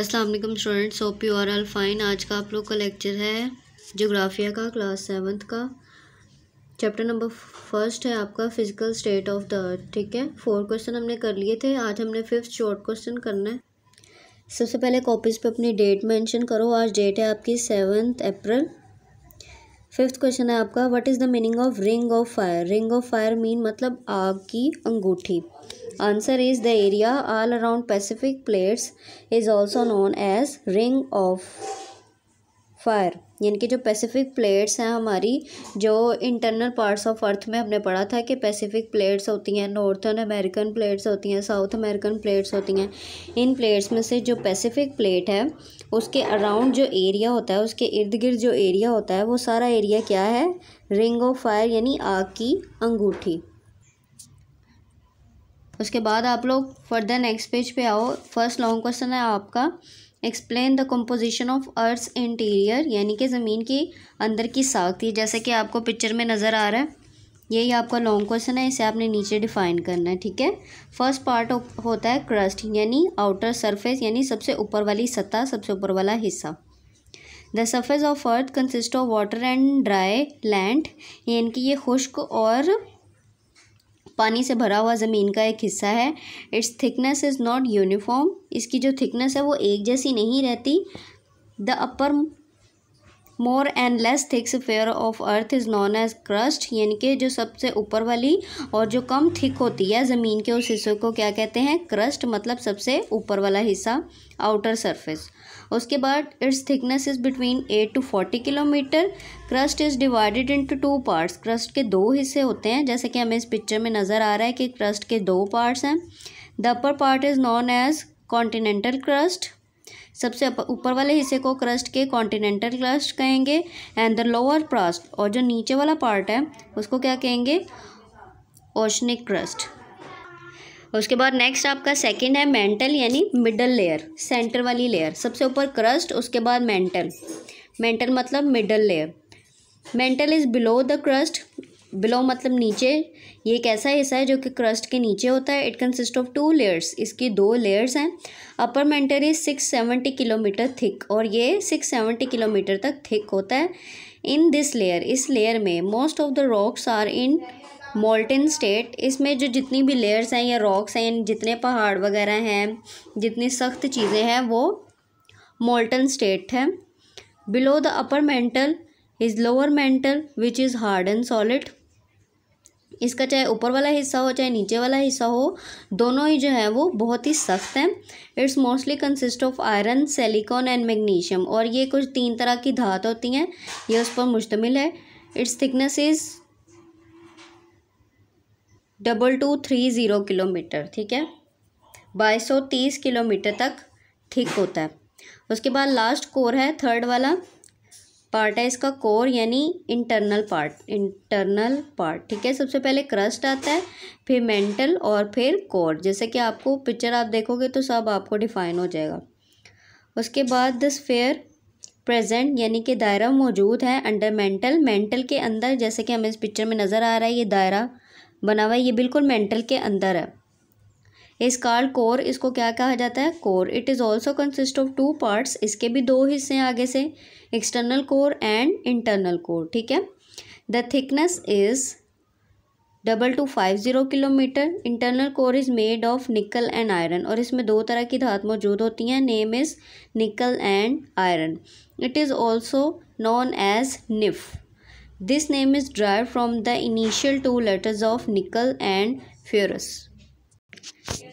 अस्सलाम वालेकुम students so you are all fine आज का आप लोग का लेक्चर है जोग्राफिया का क्लास सेवन्थ का चैप्टर नंबर फर्स्ट है आपका physical state of the earth ठीक है फोर क्वेश्चन हमने कर लिए थे आज हमने फिफ्थ शॉर्ट क्वेश्चन करना है सबसे पहले कॉपीज़ पे अपनी डेट मेंशन करो आज डेट है आपकी सेवन्थ अप्रैल फिफ्थ क्वेश्चन है आपका what is the meaning of ring of fire ring of fire mean मतलब आग की अंगूठी answer is the area all around Pacific plates is also known as ring of fire यानी कि जो Pacific plates हैं हमारी जो इंटरनल पार्ट्स ऑफ अर्थ में हमने पढ़ा था कि पैसिफिक प्लेट्स होती हैं नॉर्थन अमेरिकन प्लेट्स होती हैं साउथ अमेरिकन प्लेट्स होती हैं इन प्लेट्स में से जो पैसिफिक प्लेट है उसके अराउंड जो एरिया होता है उसके इर्द गिर्द जो एरिया होता है वो सारा एरिया क्या है रिंग ऑफ फायर यानी आग की अंगूठी उसके बाद आप लोग फर्दर नेक्स्ट पेज पे आओ फर्स्ट लॉन्ग क्वेश्चन है आपका explain the composition of earth interior यानी कि ज़मीन की अंदर की साख्ती जैसे कि आपको पिक्चर में नज़र आ रहा है यही आपका लॉन्ग क्वेश्चन है इसे आपने नीचे डिफाइन करना है ठीक है फर्स्ट पार्ट होता है क्रस्ट यानी आउटर सरफेस यानी सबसे ऊपर वाली सतह सबसे ऊपर वाला हिस्सा the surface of earth consist of water and dry land यानी कि ये खुश्क और पानी से भरा हुआ ज़मीन का एक हिस्सा है its thickness is not uniform इसकी जो थिकनेस है वो एक जैसी नहीं रहती the upper more and less thick sphere of earth is known as crust यानी कि जो सबसे ऊपर वाली और जो कम थिक होती है ज़मीन के उस हिस्से को क्या कहते हैं क्रस्ट मतलब सबसे ऊपर वाला हिस्सा आउटर सरफेस उसके बाद its thickness is between eight to forty kilometre crust is divided into two parts क्रस्ट के दो हिस्से होते हैं जैसे कि हमें इस पिक्चर में नज़र आ रहा है कि क्रस्ट के दो पार्ट्स हैं the upper part is known as continental crust सबसे ऊपर वाले हिस्से को क्रस्ट के कॉन्टिनेंटल क्रस्ट कहेंगे एंड द लोअर क्रस्ट और जो नीचे वाला पार्ट है उसको क्या कहेंगे ओशनिक क्रस्ट उसके बाद नेक्स्ट आपका सेकंड है मेंटल यानी मिडल लेयर सेंटर वाली लेयर सबसे ऊपर क्रस्ट उसके बाद मेंटल मेंटल मतलब middle layer mantle is below the crust below मतलब नीचे ये एक ऐसा हिस्सा है जो कि क्रस्ट के नीचे होता है it consist of two layers इसकी दो लेयर्स हैं upper mantle is six seventy kilometre thick और ये सिक्स सेवेंटी किलोमीटर तक थिक होता है इन दिस लेयर इस लेयर में most of the rocks are in molten state इसमें जो जितनी भी लेयर्स हैं या रॉक्स हैं जितने पहाड़ वगैरह हैं जितनी सख्त चीज़ें हैं वो मोल्टन स्टेट है below the upper mantle is lower mantle which is hard and solid इसका चाहे ऊपर वाला हिस्सा हो चाहे नीचे वाला हिस्सा हो दोनों ही जो है वो बहुत ही सख्त हैं its mostly consist of iron silicon and magnesium और ये कुछ तीन तरह की धात होती हैं ये उस पर मुश्तमिल है its thickness is double two three zero kilometre ठीक है बाईस सौ तीस किलोमीटर तक ठीक होता है उसके बाद लास्ट कोर है थर्ड वाला पार्ट है इसका कोर यानी इंटरनल पार्ट इंटरनल पार्ट ठीक है सबसे पहले क्रस्ट आता है फिर मेंटल और फिर कोर जैसे कि आपको पिक्चर आप देखोगे तो सब आपको डिफाइन हो जाएगा उसके बाद द स्फेयर प्रेजेंट यानी कि दायरा मौजूद है अंडर मेंटल मेंटल के अंदर जैसे कि हमें इस पिक्चर में नज़र आ रहा है ये दायरा बना हुआ है ये बिल्कुल मेंटल के अंदर है इस कार्ड कोर इसको क्या कहा जाता है core it is also consist of two parts इसके भी दो हिस्से हैं आगे से external core and internal core ठीक है the thickness is double two five zero kilometre internal core is made of nickel and iron और इसमें दो तरह की धात मौजूद होती हैं name is nickel and iron it is also known as nife this name is drive from the initial two letters of nickel and ferrous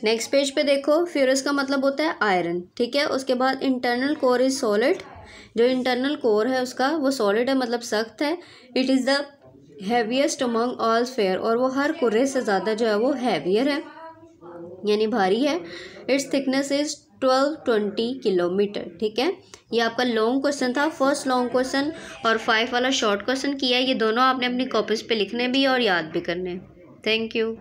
next page पे देखो फ्यूरस का मतलब होता है आयरन ठीक है उसके बाद इंटरनल कोर इज़ सॉलिड जो इंटरनल कोर है उसका वो सॉलिड है मतलब सख्त है it is the heaviest among all sphere और वो हर कुर्रे से ज़्यादा जो है वो हैवियर है यानी भारी है its thickness is twelve twenty kilometre ठीक है ये आपका लॉन्ग क्वेश्चन था फर्स्ट लॉन्ग क्वेश्चन और फाइव वाला शॉर्ट क्वेश्चन किया ये दोनों आपने अपनी कॉपीज़ पे लिखने भी और याद भी करने थैंक यू